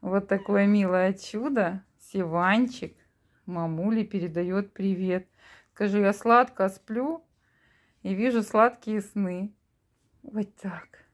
Вот такое милое чудо. Сиванчик. Мамули передает привет. Скажи, я сладко сплю и вижу сладкие сны. Вот так.